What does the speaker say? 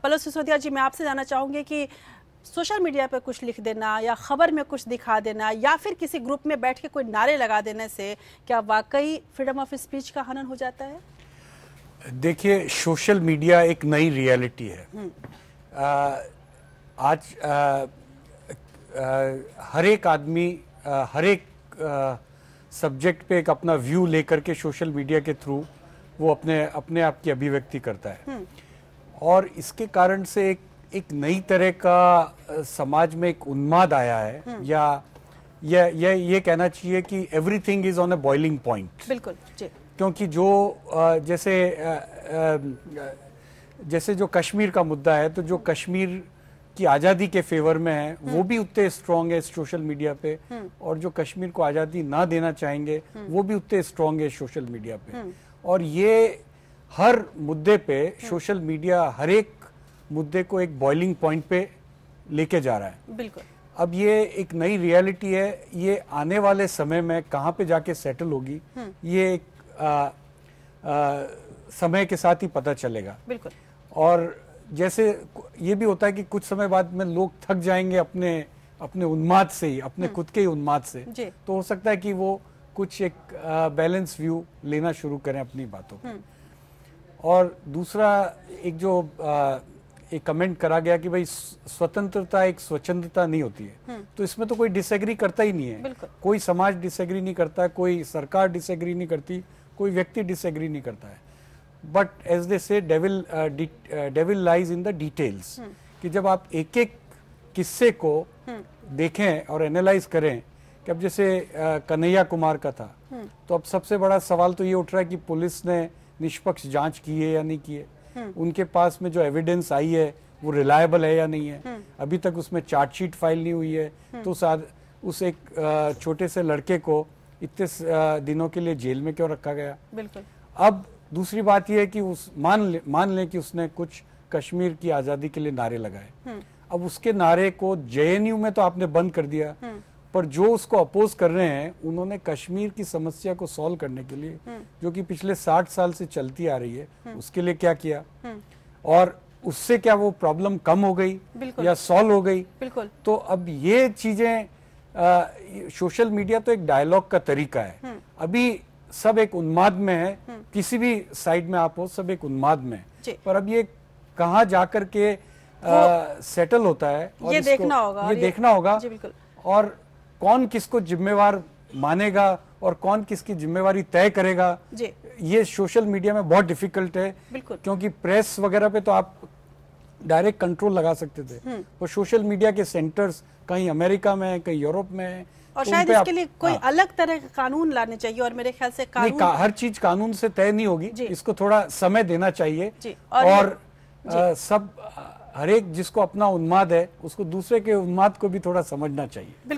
पलव सिसोदिया जी मैं आपसे जानना चाहूँगी कि सोशल मीडिया पर कुछ लिख देना या खबर में कुछ दिखा देना या फिर किसी ग्रुप में बैठ के कोई नारे लगा देने से क्या वाकई फ्रीडम ऑफ स्पीच का हनन हो जाता है देखिए सोशल मीडिया एक नई रियलिटी है आ, हम्म। आज आ, आ, हर एक आदमी हर एक सब्जेक्ट पे एक अपना व्यू लेकर के सोशल मीडिया के थ्रू वो अपने अपने आप की अभिव्यक्ति करता है हम्म। और इसके कारण से एक एक नई तरह का समाज में एक उन्माद आया है हम्म। या या ये ये कहना चाहिए कि everything is on a boiling point बिल्कुल जी क्योंकि जो जैसे जैसे जो कश्मीर का मुद्दा है तो जो कश्मीर की आज़ादी के फेवर में है वो हम्म। भी उतने स्ट्रांग है सोशल मीडिया पे हम्म। और जो कश्मीर को आज़ादी ना देना चाहेंगे वो भी उतने स्ट्रांग है सोशल मीडिया पे और ये हर मुद्दे पे सोशल हाँ। मीडिया हर एक मुद्दे को एक बॉइलिंग पॉइंट पे लेके जा रहा है बिल्कुल अब ये एक नई रियलिटी है ये आने वाले समय में कहाँ पे जाके सेटल होगी हाँ। ये एक आ, आ, समय के साथ ही पता चलेगा बिल्कुल और जैसे ये भी होता है कि कुछ समय बाद में लोग थक जाएंगे अपने अपने उन्माद से ही अपने हाँ। खुद के ही उन्माद से तो हो सकता है कि वो कुछ एक बैलेंस व्यू लेना शुरू करें अपनी बातों पर और दूसरा एक जो आ, एक कमेंट करा गया कि भाई स्वतंत्रता एक स्वच्छता नहीं होती है हम्म। तो इसमें तो कोई डिसएग्री करता ही नहीं है कोई समाज डिसएग्री नहीं करता कोई सरकार डिसएग्री नहीं करती कोई व्यक्ति डिसएग्री नहीं करता है but as they say devil devil lies in the details कि जब आप एक एक किस्से को हम्म। देखें और एनालाइज करें कि अब जैसे कन्हैया कुमार का था हम्म। तो अब सबसे बड़ा सवाल तो ये उठ रहा है कि पुलिस ने निष्पक्ष जांच की है या नहीं की है हम्म। उनके पास में जो एविडेंस आई है वो रिलायबल है या नहीं है हम्म। अभी तक उसमें चार्जशीट फाइल नहीं हुई है हम्म। तो उस एक छोटे से लड़के को इतने दिनों के लिए जेल में क्यों रखा गया बिल्कुल अब दूसरी बात यह है कि उस मान ले मान लें कि उसने कुछ कश्मीर की आज़ादी के लिए नारे लगाए अब उसके नारे को जेएनयू में तो आपने बंद कर दिया पर जो उसको अपोज कर रहे हैं उन्होंने कश्मीर की समस्या को सॉल्व करने के लिए हम्म। जो कि पिछले साठ साल से चलती आ रही है हम्म। उसके लिए क्या किया हम्म। और उससे क्या वो प्रॉब्लम कम हो गई या सॉल्व हो गई बिल्कुल तो अब ये चीजें सोशल मीडिया तो एक डायलॉग का तरीका है अभी सब एक उन्माद में है किसी भी साइड में आप हो सब एक उन्माद में है पर अब ये कहा जाकर के सेटल होता है और ये देखना होगा ये, ये देखना होगा और कौन किसको जिम्मेवार मानेगा और कौन किसकी जिम्मेवारी तय करेगा जी। ये सोशल मीडिया में बहुत डिफिकल्ट है क्योंकि प्रेस वगैरह पे तो आप डायरेक्ट कंट्रोल लगा सकते थे वो सोशल मीडिया के सेंटर्स कहीं अमेरिका में कहीं यूरोप में तो और तो शायद इसके आप, लिए कोई हाँ, अलग तरह का कानून लाने चाहिए और मेरे ख्याल से कानून का, हर चीज कानून से तय नहीं होगी इसको थोड़ा समय देना चाहिए और, और आ, सब हर एक जिसको अपना उन्माद है उसको दूसरे के उन्माद को भी थोड़ा समझना चाहिए